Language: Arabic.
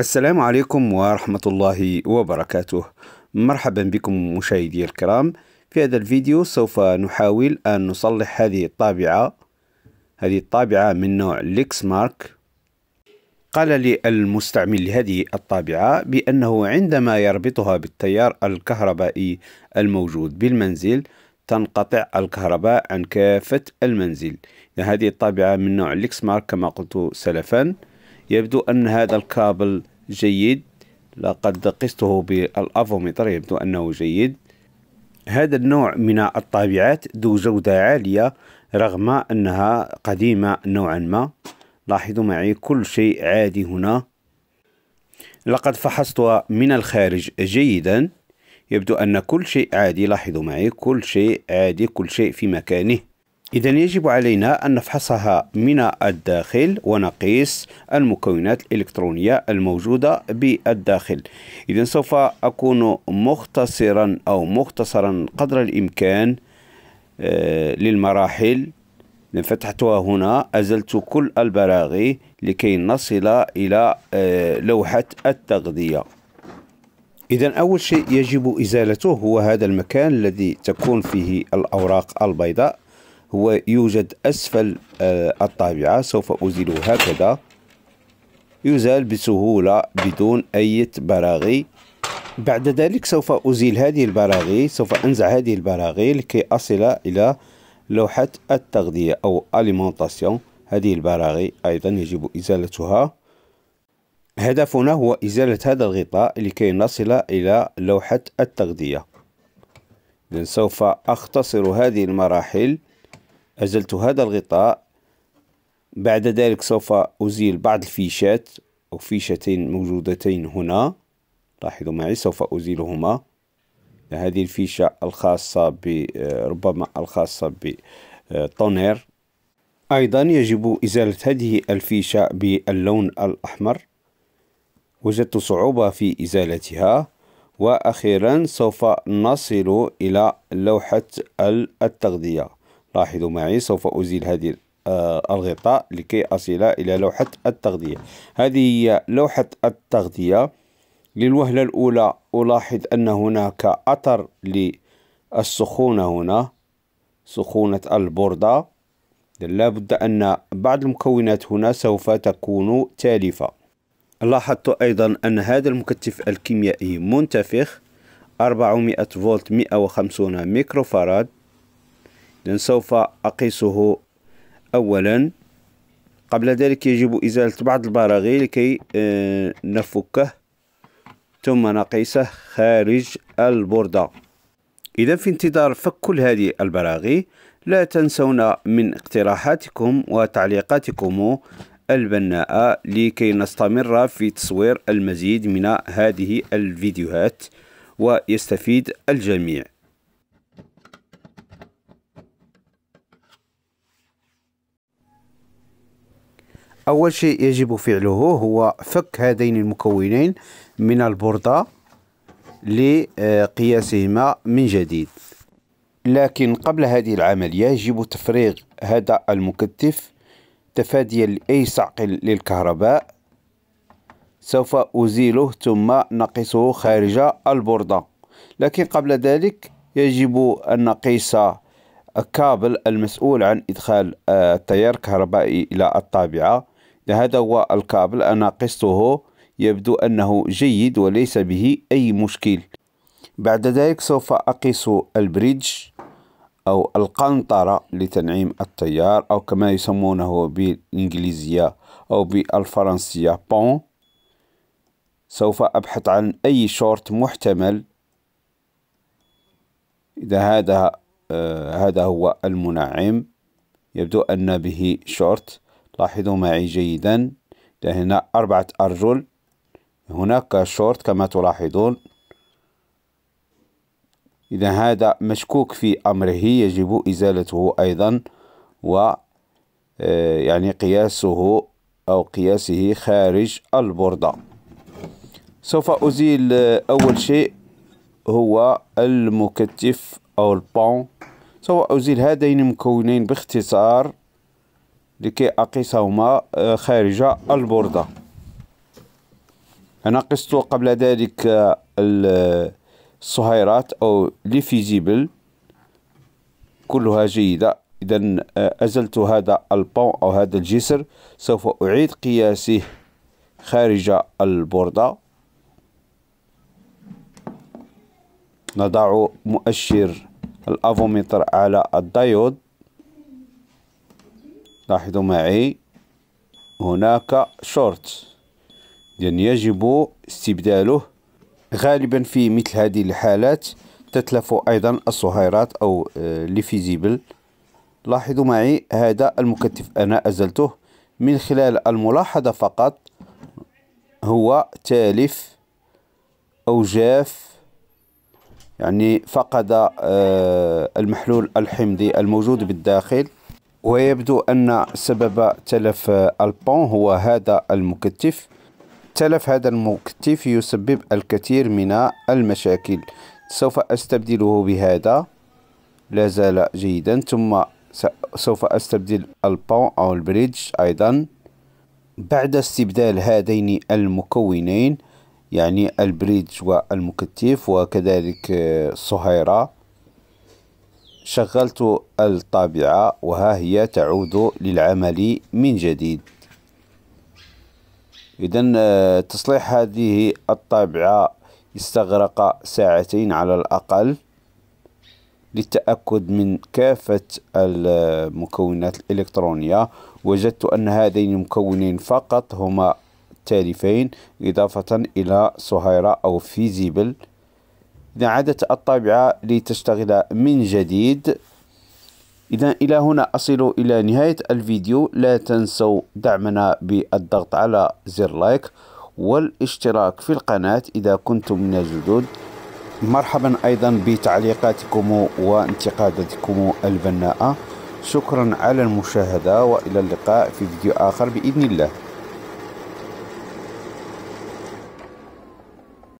السلام عليكم ورحمة الله وبركاته مرحبا بكم مشاهدي الكرام في هذا الفيديو سوف نحاول أن نصلح هذه الطابعة هذه الطابعة من نوع ليكس مارك قال لي المستعمل لهذه الطابعة بأنه عندما يربطها بالتيار الكهربائي الموجود بالمنزل تنقطع الكهرباء عن كافة المنزل هذه الطابعة من نوع ليكس مارك كما قلت سلفاً يبدو أن هذا الكابل جيد لقد قسته بالأفومتر يبدو أنه جيد هذا النوع من الطابعات ذو جودة عالية رغم أنها قديمة نوعا ما لاحظوا معي كل شيء عادي هنا لقد فحصتها من الخارج جيدا يبدو أن كل شيء عادي لاحظوا معي كل شيء عادي كل شيء في مكانه إذا يجب علينا أن نفحصها من الداخل ونقيس المكونات الإلكترونية الموجودة بالداخل إذا سوف أكون مختصرا أو مختصرا قدر الإمكان آه، للمراحل فتحتها هنا أزلت كل البراغي لكي نصل إلى آه، لوحة التغذية إذا أول شيء يجب إزالته هو هذا المكان الذي تكون فيه الأوراق البيضاء هو يوجد أسفل آه، الطابعة سوف أزيله هكذا يزال بسهولة بدون أي براغي بعد ذلك سوف أزيل هذه البراغي سوف أنزع هذه البراغي لكي أصل إلى لوحة التغذية أو أليمونتاسيون هذه البراغي أيضا يجب إزالتها هدفنا هو إزالة هذا الغطاء لكي نصل إلى لوحة التغذية سوف أختصر هذه المراحل أزلت هذا الغطاء بعد ذلك سوف أزيل بعض الفيشات أو فيشتين موجودتين هنا لاحظوا معي سوف أزيلهما هذه الفيشة الخاصة بربما ربما الخاصة بطونير أيضا يجب إزالة هذه الفيشة باللون الأحمر وجدت صعوبة في إزالتها وأخيرا سوف نصل إلى لوحة التغذية لاحظوا معي سوف أزيل هذه آه، الغطاء لكي أصل إلى لوحة التغذية هذه هي لوحة التغذية للوهلة الأولى ألاحظ أن هناك أثر للسخونة هنا سخونة البوردة لابد أن بعض المكونات هنا سوف تكون تالفة لاحظت أيضا أن هذا المكتف الكيميائي منتفخ 400 فولت 150 فاراد لأن سوف أقيسه أولا قبل ذلك يجب إزالة بعض البراغي لكي آه، نفكه ثم نقيسه خارج البوردة إذا في انتظار فك كل هذه البراغي لا تنسونا من اقتراحاتكم وتعليقاتكم البناءة لكي نستمر في تصوير المزيد من هذه الفيديوهات ويستفيد الجميع أول شيء يجب فعله هو فك هذين المكونين من البوردة لقياسهما من جديد لكن قبل هذه العملية يجب تفريغ هذا المكتف تفاديا لأي صعق للكهرباء سوف أزيله ثم نقصه خارج البوردة لكن قبل ذلك يجب أن نقيس الكابل المسؤول عن إدخال التيار الكهربائي إلى الطابعة هذا هو الكابل أنا قسته يبدو أنه جيد وليس به أي مشكل بعد ذلك سوف أقيس البريدج أو القنطرة لتنعيم التيار أو كما يسمونه بالإنجليزية أو بالفرنسية بون سوف أبحث عن أي شورت محتمل إذا هذا آه هذا هو المنعم يبدو أن به شورت لاحظوا معي جيدا هنا أربعة أرجل هناك شورت كما تلاحظون إذا هذا مشكوك في أمره يجب إزالته أيضا و آه، يعني قياسه أو قياسه خارج البوردة سوف أزيل آه، أول شيء هو المكتف أو البون سوف أزيل هذين المكونين باختصار لكي أقيسهما آه، خارج البوردة أنا قست قبل ذلك آه، آه، الصهيرات أو ليفيزيبل كلها جيدة إذا أزلت هذا البون أو هذا الجسر سوف أعيد قياسه خارج البوردة نضع مؤشر الأفوميتر على الدايود لاحظوا معي هناك شورت يعني يجب استبداله غالبا في مثل هذه الحالات تتلف أيضا الصهيرات أو آه، لفيزيبل لاحظوا معي هذا المكتف أنا أزلته من خلال الملاحظة فقط هو تالف أو جاف يعني فقد آه، المحلول الحمضي الموجود بالداخل ويبدو أن سبب تلف البون هو هذا المكتف تلف هذا المكتف يسبب الكثير من المشاكل سوف أستبدله بهذا لا زال جيدا ثم سوف أستبدل البون أو البريدج أيضا بعد استبدال هذين المكونين يعني البريدج والمكتف وكذلك الصهيرة آه، شغلت الطابعة وها هي تعود للعمل من جديد إذا آه، تصليح هذه الطابعة استغرق ساعتين على الأقل للتأكد من كافة المكونات الإلكترونية وجدت أن هذين المكونين فقط هما تالفين إضافة إلى صهيرة أو فيزيبل إذا عادت الطابعة لتشتغل من جديد إذا إلى هنا أصل إلى نهاية الفيديو لا تنسوا دعمنا بالضغط على زر لايك والاشتراك في القناة إذا كنتم من الجدد مرحبا أيضا بتعليقاتكم وانتقاداتكم البناءة شكرا على المشاهدة وإلى اللقاء في فيديو آخر بإذن الله